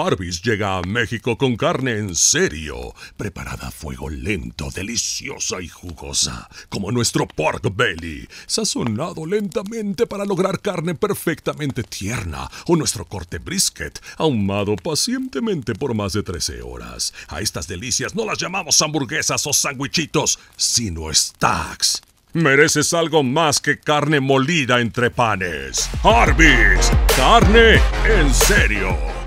Arby's llega a México con carne en serio, preparada a fuego lento, deliciosa y jugosa, como nuestro pork belly, sazonado lentamente para lograr carne perfectamente tierna, o nuestro corte brisket, ahumado pacientemente por más de 13 horas. A estas delicias no las llamamos hamburguesas o sándwichitos, sino stacks. Mereces algo más que carne molida entre panes. Arby's, carne en serio.